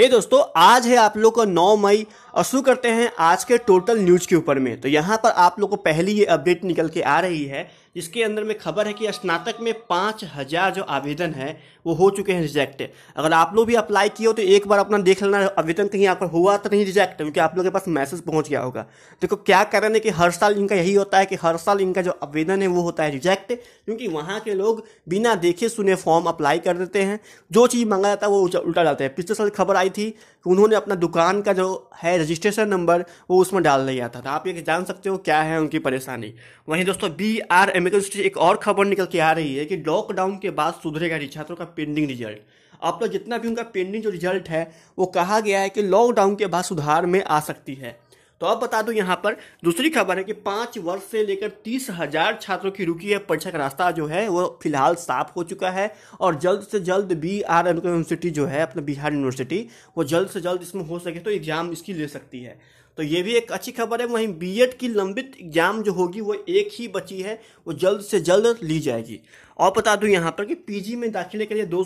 हे hey दोस्तों आज है आप लोग का 9 मई और शुरू करते हैं आज के टोटल न्यूज के ऊपर में तो यहाँ पर आप लोग को पहली ये अपडेट निकल के आ रही है जिसके अंदर में खबर है कि स्नातक में पाँच हज़ार जो आवेदन है वो हो चुके हैं रिजेक्ट अगर आप लोग भी अप्लाई किए हो तो एक बार अपना देख लेना आवेदन कहीं पर हुआ तो नहीं रिजेक्ट क्योंकि आप लोग के पास मैसेज पहुंच गया होगा देखो क्या कारण है कि हर साल इनका यही होता है कि हर साल इनका जो आवेदन है वो होता है रिजेक्ट क्योंकि वहाँ के लोग बिना देखे सुने फॉर्म अप्लाई कर देते हैं जो चीज़ मंगा जाता है वो उल्टा डालते हैं पिछले साल खबर आई थी कि उन्होंने अपना दुकान का जो है रजिस्ट्रेशन नंबर वो उसमें डाल दिया था तो आप ये जान सकते हो क्या है उनकी परेशानी वहीं दोस्तों बी आर अमेरिकन स्टेट एक और खबर निकल के आ रही है कि लॉकडाउन के बाद सुधरेगा छात्रों का पेंडिंग रिजल्ट अब तो जितना भी उनका पेंडिंग जो रिजल्ट है वो कहा गया है कि लॉकडाउन के बाद सुधार में आ सकती है तो अब बता दूं यहाँ पर दूसरी खबर है कि पाँच वर्ष से लेकर तीस हजार छात्रों की रुकी है परीक्षा का रास्ता जो है वो फिलहाल साफ हो चुका है और जल्द से जल्द बी आर यूनिवर्सिटी जो है अपना बिहार यूनिवर्सिटी वो जल्द से जल्द इसमें हो सके तो एग्जाम इसकी ले सकती है तो ये भी एक अच्छी खबर है वहीं बीएड की लंबित एग्जाम जो होगी वो एक ही बची है वो जल्द से जल्द ली जाएगी और बता दूं यहाँ पर कि पीजी में दाखिले के लिए दो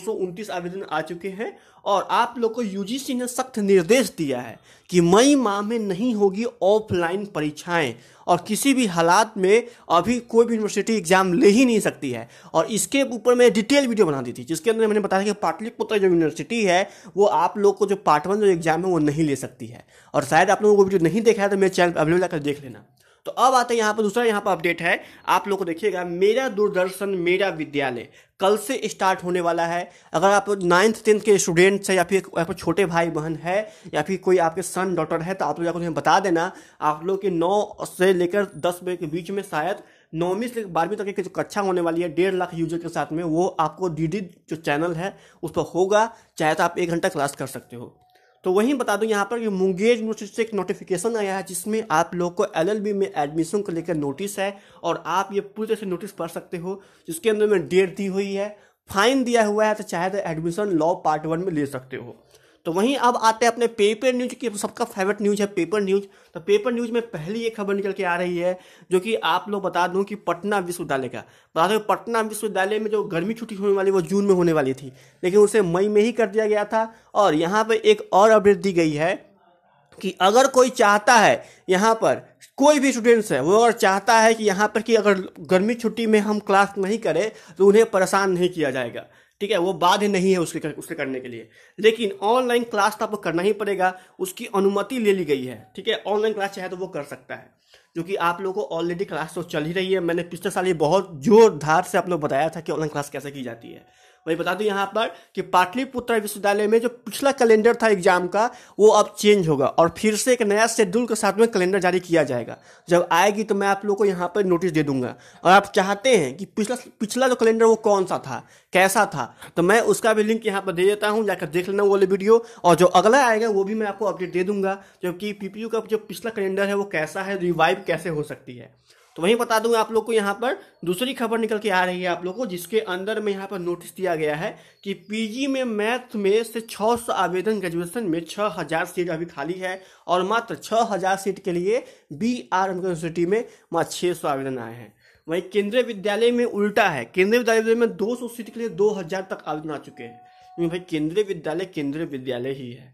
आवेदन आ चुके हैं और आप लोग को यूजीसी ने सख्त निर्देश दिया है कि मई माह में नहीं होगी ऑफलाइन परीक्षाएं और किसी भी हालात में अभी कोई भी यूनिवर्सिटी एग्जाम ले ही नहीं सकती है और इसके ऊपर मैं डिटेल वीडियो बना दी थी जिसके अंदर मैंने बताया कि पाटलिपुत्र जो यूनिवर्सिटी है वो आप लोग को जो पार्ट वन जो एग्जाम है वो नहीं ले सकती है और शायद आप लोगों को वीडियो नहीं देखा है तो मेरे चैनल अवेलेबल कर देख लेना तो अब आते हैं यहाँ पर दूसरा यहाँ पर अपडेट है आप लोग को देखिएगा मेरा दूरदर्शन मेरा विद्यालय कल से स्टार्ट होने वाला है अगर आप नाइन्थ टेंथ के स्टूडेंट्स हैं या फिर आपको छोटे भाई बहन है या फिर कोई आपके सन डॉटर है तो आप लोग उन्हें बता देना आप लोग के नौ से लेकर दस बजे के बीच में शायद नौवीं से बारहवीं तक की जो कक्षा होने वाली है डेढ़ लाख यूजर के साथ में वो आपको डी जो चैनल है उस पर होगा चाहे तो आप एक घंटा क्लास कर सकते हो तो वहीं बता दूं यहाँ पर कि मुंगेर यूनिवर्सिटी से एक नोटिफिकेशन आया है जिसमें आप लोग को एलएलबी में एडमिशन को लेकर नोटिस है और आप ये पूरी तरह से नोटिस पढ़ सकते हो जिसके अंदर में डेट दी हुई है फाइन दिया हुआ है तो चाहे तो एडमिशन लॉ पार्ट वन में ले सकते हो तो वहीं अब आते हैं अपने पेपर न्यूज की सबका फेवरेट न्यूज है पेपर न्यूज तो पेपर न्यूज में पहली ये खबर निकल के आ रही है जो कि आप लोग बता दूं कि पटना विश्वविद्यालय का बता दें पटना विश्वविद्यालय में जो गर्मी छुट्टी होने वाली वो जून में होने वाली थी लेकिन उसे मई में ही कर दिया गया था और यहाँ पर एक और अपडेट दी गई है कि अगर कोई चाहता है यहाँ पर कोई भी स्टूडेंट्स है वो अगर चाहता है कि यहाँ पर कि अगर गर्मी छुट्टी में हम क्लास नहीं करें तो उन्हें परेशान नहीं किया जाएगा ठीक है वो बाध्य नहीं है उसके उसके करने के लिए लेकिन ऑनलाइन क्लास तो आपको करना ही पड़ेगा उसकी अनुमति ले ली गई है ठीक है ऑनलाइन क्लास चाहे तो वो कर सकता है क्योंकि आप लोगों को ऑलरेडी क्लास तो चल ही रही है मैंने पिछले साल ये बहुत जोरदार से आप लोग बताया था कि ऑनलाइन क्लास कैसे की जाती है वही बता दूं यहाँ पर कि पाटलिपुत्र विश्वविद्यालय में जो पिछला कैलेंडर था एग्जाम का वो अब चेंज होगा और फिर से एक नया शेड्यूल के साथ में कैलेंडर जारी किया जाएगा जब आएगी तो मैं आप लोग को यहाँ पर नोटिस दे दूंगा और आप चाहते हैं कि पिछला पिछला जो कैलेंडर वो कौन सा था कैसा था तो मैं उसका भी लिंक यहाँ पर दे देता हूँ जाकर देख लेना वो वीडियो और जो अगला आएगा वो भी मैं आपको अपडेट दे दूंगा जबकि पीपीयू का जो पिछला कैलेंडर है वो कैसा है रिवाइव कैसे हो सकती है तो वहीं बता दूं आप लोग को यहाँ पर दूसरी खबर निकल के आ रही है आप लोग को जिसके अंदर में यहाँ पर नोटिस दिया गया है कि पीजी में मैथ में से 600 आवेदन ग्रेजुएशन में 6000 सीट अभी खाली है और मात्र 6000 सीट के लिए बी आर यूनिवर्सिटी में मात्र छः सौ आवेदन आए हैं वहीं केंद्रीय विद्यालय में उल्टा है केंद्रीय विद्यालय में दो सीट के लिए दो तक आवेदन आ चुके हैं भाई केंद्रीय विद्यालय केंद्रीय विद्यालय ही है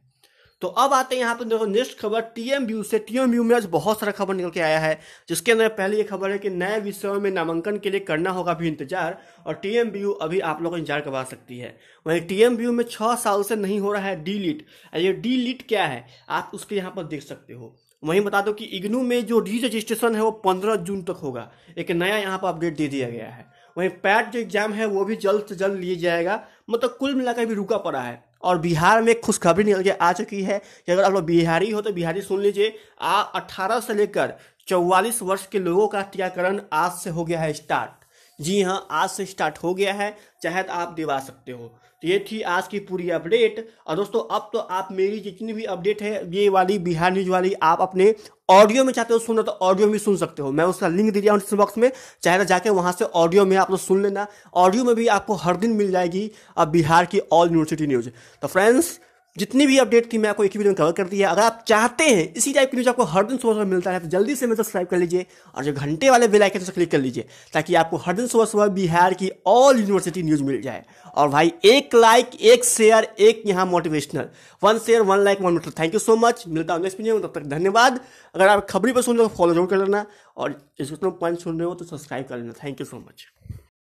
तो अब आते हैं यहाँ पर देखो नेक्स्ट खबर टीएम व्यू से टीएम व्यू में आज बहुत सारा खबर निकल के आया है जिसके अंदर पहली ये खबर है कि नए विषयों में नामांकन के लिए करना होगा भी इंतजार और टीएम व्यू अभी आप लोगों को इंतजार करवा सकती है वहीं टीएम व्यू में छः साल से नहीं हो रहा है डी लिट ये डी क्या है आप उसके यहाँ पर देख सकते हो वहीं बता दो कि इग्नू में जो री रजिस्ट्रेशन है वो पंद्रह जून तक होगा एक नया यहाँ पर अपडेट दे दिया गया है वहीं पैट जो एग्जाम है वो भी जल्द से जल्द लिए जाएगा मतलब कुल मिलाकर भी रुका पड़ा है और बिहार में खुशखबरी निकल के आ चुकी है कि अगर आप लोग बिहारी हो तो बिहारी सुन लीजिए आ अठारह से लेकर चौवालीस वर्ष के लोगों का टीकाकरण आज से हो गया है स्टार्ट जी हाँ आज से स्टार्ट हो गया है चाहे तो आप दिवा सकते हो तो ये थी आज की पूरी अपडेट और दोस्तों अब तो आप मेरी जितनी भी अपडेट है ये वाली बिहार न्यूज वाली आप अपने ऑडियो में चाहते हो सुनना तो ऑडियो में सुन सकते हो मैं उसका लिंक दे दिया हूँ बॉक्स में चाहे तो जाके वहाँ से ऑडियो में आप लोग सुन लेना ऑडियो में भी आपको हर दिन मिल जाएगी अब बिहार की ऑल यूनिवर्सिटी न्यूज तो फ्रेंड्स जितनी भी अपडेट थी मैं आपको एक ही वीडियो में कवर कर दिया अगर आप चाहते हैं इसी टाइप की न्यूज़ आपको हर दिन सुबह सुबह मिलता है तो जल्दी से मैं सब्सक्राइब कर लीजिए और जो घंटे वाले बेल आइकन से क्लिक कर लीजिए ताकि आपको हर दिन सुबह सुबह बिहार की ऑल यूनिवर्सिटी न्यूज़ मिल जाए और भाई एक लाइक एक शेयर एक यहाँ motivational one share one like one metre thank you so much मिलता हूँ नेक्स्ट वीडियो में तब तक धन्यवाद अगर आप खबरी पर सुन रहे हो फॉलो तो जरूर कर लेना और इसको पॉइंट सुन रहे हो तो सब्सक्राइब कर लेना थैंक यू सो मच